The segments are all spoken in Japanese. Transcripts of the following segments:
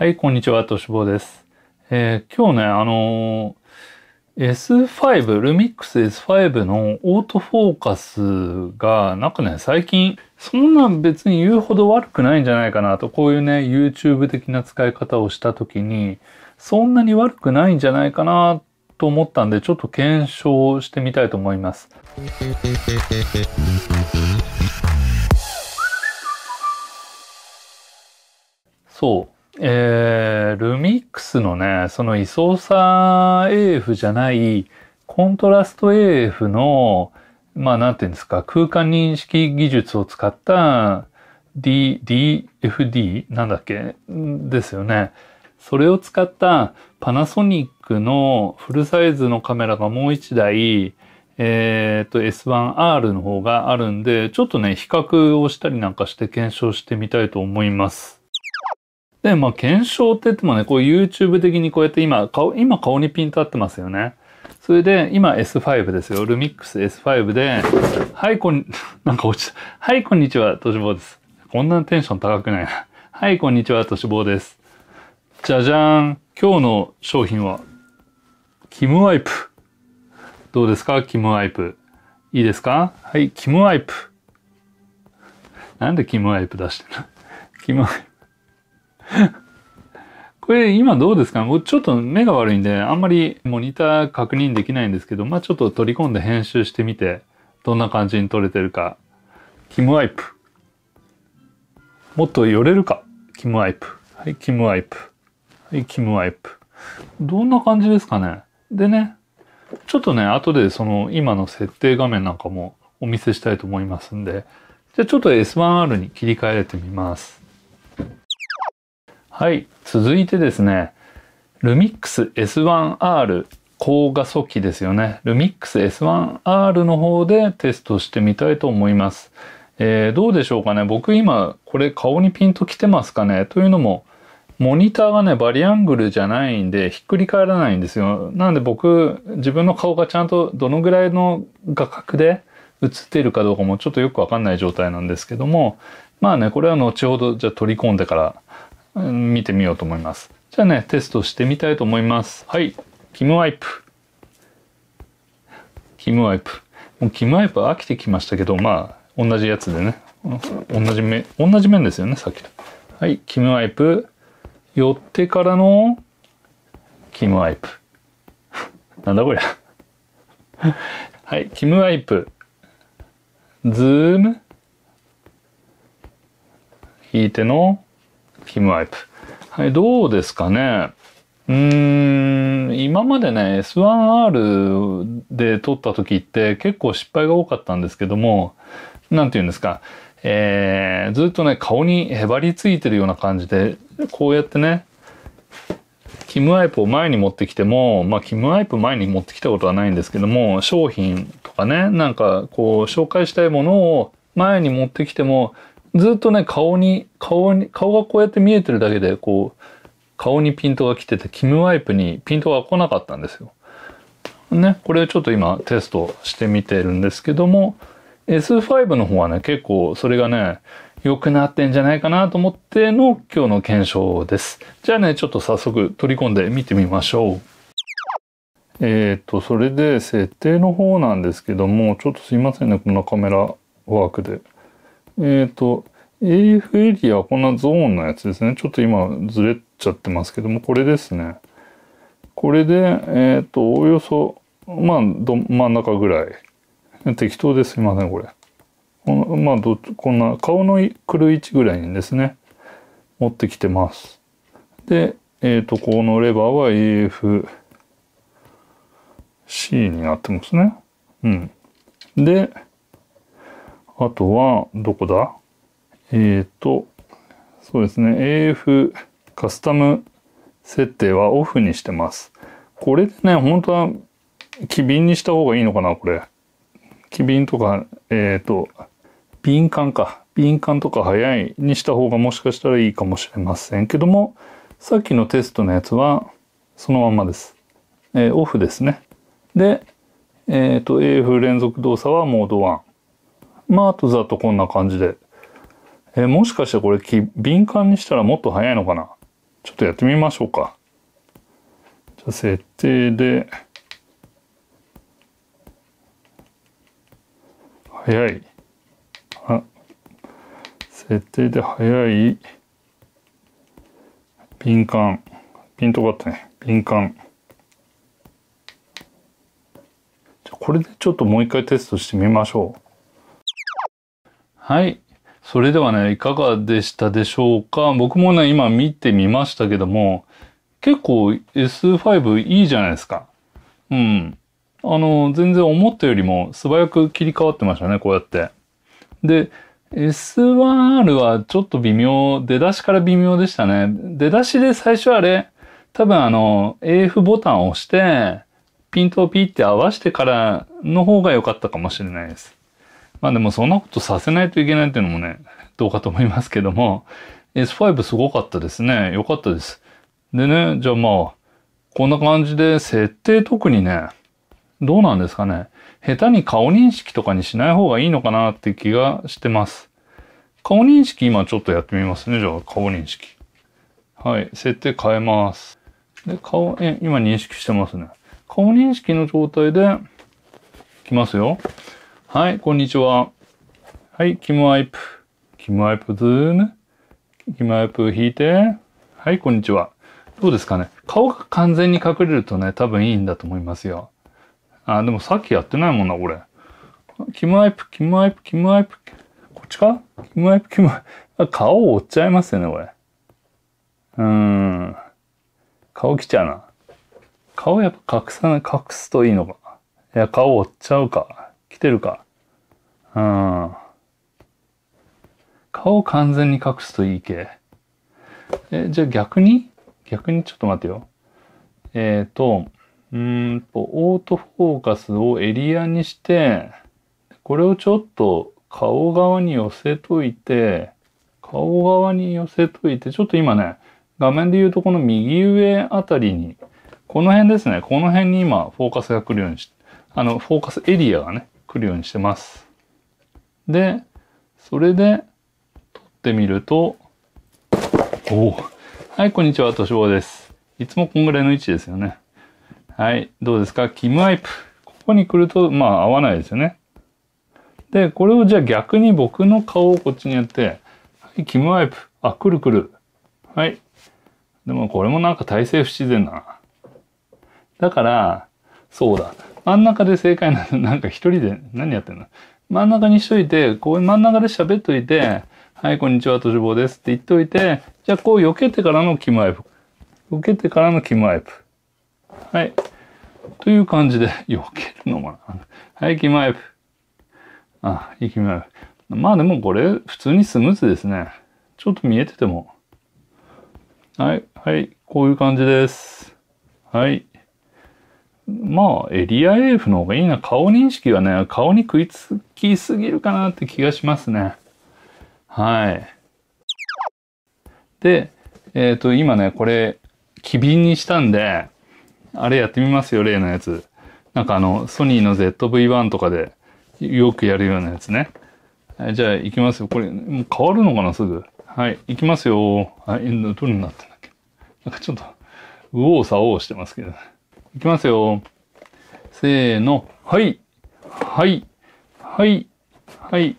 はい、こんにちは、としぼです。えー、今日ね、あのー、S5、ルミックス S5 のオートフォーカスが、なんかね、最近、そんな別に言うほど悪くないんじゃないかなと、こういうね、YouTube 的な使い方をした時に、そんなに悪くないんじゃないかなと思ったんで、ちょっと検証してみたいと思います。そう。えー、ルミックスのね、その位相差 AF じゃない、コントラスト AF の、まあなんていうんですか、空間認識技術を使った D、DFD? なんだっけですよね。それを使ったパナソニックのフルサイズのカメラがもう一台、えっ、ー、と S1R の方があるんで、ちょっとね、比較をしたりなんかして検証してみたいと思います。で、まあ、検証って言ってもね、こう YouTube 的にこうやって今、顔、今顔にピンと合ってますよね。それで、今 S5 ですよ。ルミックス S5 で、はい、こん、なんか落ちた。はい、こんにちは、としボうです。こんなテンション高くないはい、こんにちは、としボうです。じゃじゃーん。今日の商品は、キムワイプ。どうですかキムワイプ。いいですかはい、キムワイプ。なんでキムワイプ出してるの キムワイプ。これ今どうですかちょっと目が悪いんで、あんまりモニター確認できないんですけど、まあちょっと取り込んで編集してみて、どんな感じに撮れてるか。キムワイプ。もっと寄れるか。キムワイプ。はい、キムワイプ。はい、キムワイプ。どんな感じですかねでね、ちょっとね、後でその今の設定画面なんかもお見せしたいと思いますんで、じゃあちょっと S1R に切り替えてみます。はい、続いてですね、ルミックス S1R 高画素機ですよね。ルミックス S1R の方でテストしてみたいと思います。えー、どうでしょうかね。僕今、これ顔にピンときてますかね。というのも、モニターがね、バリアングルじゃないんで、ひっくり返らないんですよ。なんで僕、自分の顔がちゃんとどのぐらいの画角で映っているかどうかもちょっとよくわかんない状態なんですけども、まあね、これは後ほど、じゃあ取り込んでから見てみようと思います。じゃあね、テストしてみたいと思います。はい。キムワイプ。キムワイプ。もうキムワイプ飽きてきましたけど、まあ、同じやつでね。同じ面、同じ面ですよね、さっきと。はい。キムワイプ。寄ってからの、キムワイプ。なんだこりゃ。はい。キムワイプ。ズーム。引いての、キムワイプ。はい、どうですかね。うーん、今までね、S1R で撮った時って結構失敗が多かったんですけども、なんて言うんですか、えー、ずっとね、顔にへばりついてるような感じで、こうやってね、キムワイプを前に持ってきても、まあ、キムワイプ前に持ってきたことはないんですけども、商品とかね、なんかこう、紹介したいものを前に持ってきても、ずっとね、顔に、顔に、顔がこうやって見えてるだけで、こう、顔にピントが来てて、キムワイプにピントが来なかったんですよ。ね、これちょっと今テストしてみてるんですけども、S5 の方はね、結構それがね、良くなってんじゃないかなと思っての今日の検証です。じゃあね、ちょっと早速取り込んで見てみましょう。えっ、ー、と、それで設定の方なんですけども、ちょっとすいませんね、こんなカメラワークで。えっ、ー、と、AF エリア、はこんなゾーンのやつですね。ちょっと今ずれちゃってますけども、これですね。これで、えっ、ー、と、おおよそ、まあ、ど真ん中ぐらい。適当ですいません、これ。このまあど、こんな、顔のくる位置ぐらいにですね、持ってきてます。で、えっ、ー、と、このレバーは AFC になってますね。うん。で、あとは、どこだえっ、ー、と、そうですね。AF カスタム設定はオフにしてます。これでね、本当は、機敏にした方がいいのかな、これ。機敏とか、えっ、ー、と、敏感か。敏感とか早いにした方がもしかしたらいいかもしれませんけども、さっきのテストのやつは、そのままです。えー、オフですね。で、えっ、ー、と、AF 連続動作はモード1。マートだとこんな感じで。えー、もしかしてこれ敏感にしたらもっと早いのかなちょっとやってみましょうか。じゃあ設定で、早い。あ、設定で早い。敏感。ピントがあったね。敏感。じゃこれでちょっともう一回テストしてみましょう。はい。それではね、いかがでしたでしょうか僕もね、今見てみましたけども、結構 S5 いいじゃないですか。うん。あの、全然思ったよりも素早く切り替わってましたね、こうやって。で、S1R はちょっと微妙、出だしから微妙でしたね。出だしで最初あれ、多分あの、AF ボタンを押して、ピントをピッて合わしてからの方が良かったかもしれないです。まあでもそんなことさせないといけないっていうのもね、どうかと思いますけども、S5 すごかったですね。良かったです。でね、じゃあまあ、こんな感じで設定特にね、どうなんですかね。下手に顔認識とかにしない方がいいのかなって気がしてます。顔認識今ちょっとやってみますね。じゃあ顔認識。はい。設定変えます。で、顔、え、今認識してますね。顔認識の状態で、来ますよ。はい、こんにちは。はい、キムアイプ。キムアイプズーム。キムアイプ引いて。はい、こんにちは。どうですかね顔が完全に隠れるとね、多分いいんだと思いますよ。あ、でもさっきやってないもんな、れ。キムアイプ、キムアイプ、キムアイプ。こっちかキムアイプ、キムアイプ。顔を折っちゃいますよね、これ。うーん。顔来ちゃうな。顔やっぱ隠さない、隠すといいのか。いや、顔折っちゃうか。来てるか。うん。顔完全に隠すといい系。え、じゃあ逆に逆にちょっと待ってよ。えっ、ー、と、うんと、オートフォーカスをエリアにして、これをちょっと顔側に寄せといて、顔側に寄せといて、ちょっと今ね、画面で言うとこの右上あたりに、この辺ですね、この辺に今フォーカスが来るようにし、あの、フォーカスエリアがね、来るようにしてます。で、それで、撮ってみると、おはい、こんにちは、としぼです。いつもこんぐらいの位置ですよね。はい、どうですかキムアイプ。ここに来ると、まあ、合わないですよね。で、これをじゃあ逆に僕の顔をこっちにやって、はい、キムアイプ。あ、くるくる。はい。でもこれもなんか体勢不自然な。だから、そうだ。真ん中で正解なの。なんか一人で何やってんの真ん中にしといて、こういう真ん中で喋っといて、はい、こんにちは、としぼうですって言っといて、じゃあこう避けてからのキムワイプ。避けてからのキムワイプ。はい。という感じで、避けるのもな。はい、キムワイプ。あ、いいキムワイプ。まあでもこれ、普通にスムーズですね。ちょっと見えてても。はい、はい、こういう感じです。はい。まあ、エリア AF の方がいいな。顔認識はね、顔に食いつきすぎるかなって気がしますね。はい。で、えっ、ー、と、今ね、これ、機敏にしたんで、あれやってみますよ、例のやつ。なんかあの、ソニーの ZV-1 とかでよくやるようなやつね。えじゃあ、行きますよ。これ、もう変わるのかな、すぐ。はい、行きますよ。はい、どれになってんだっけ。なんかちょっと、右往左往してますけどね。いきますよ。せーの。はい。はい。はい。はい。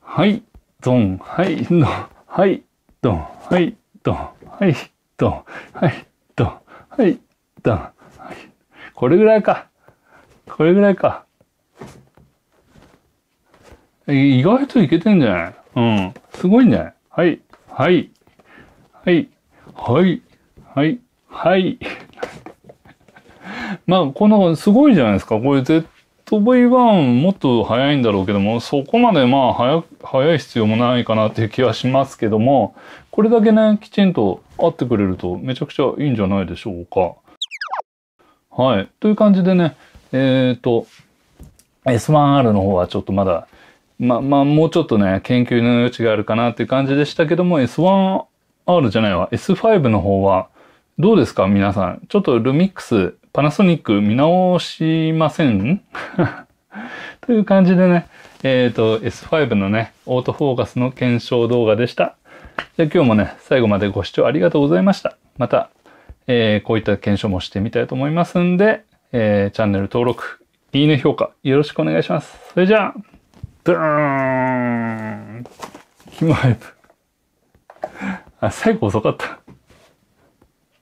はい。ドン。はい。の。はい。ドン。はい。ドン。はい。ドン。はい。ドン。はい。ドン。はい。これぐらいか。これぐらいか。意外といけてんじゃないうん。すごいんじゃないはい。はい。はい。はい。はい。はい。まあ、この、すごいじゃないですか。これ ZV-1 もっと早いんだろうけども、そこまでまあ早、早い必要もないかなっていう気はしますけども、これだけね、きちんと合ってくれるとめちゃくちゃいいんじゃないでしょうか。はい。という感じでね、えっ、ー、と、S1R の方はちょっとまだ、ま、あまあ、もうちょっとね、研究の余地があるかなっていう感じでしたけども、S1R じゃないわ、S5 の方は、どうですか皆さん。ちょっとルミックスパナソニック見直しません という感じでね、えっ、ー、と、S5 のね、オートフォーカスの検証動画でした。じゃあ今日もね、最後までご視聴ありがとうございました。また、えー、こういった検証もしてみたいと思いますんで、えー、チャンネル登録、いいね評価、よろしくお願いします。それじゃあ、ドゥーンヒマイプ。あ、最後遅かった。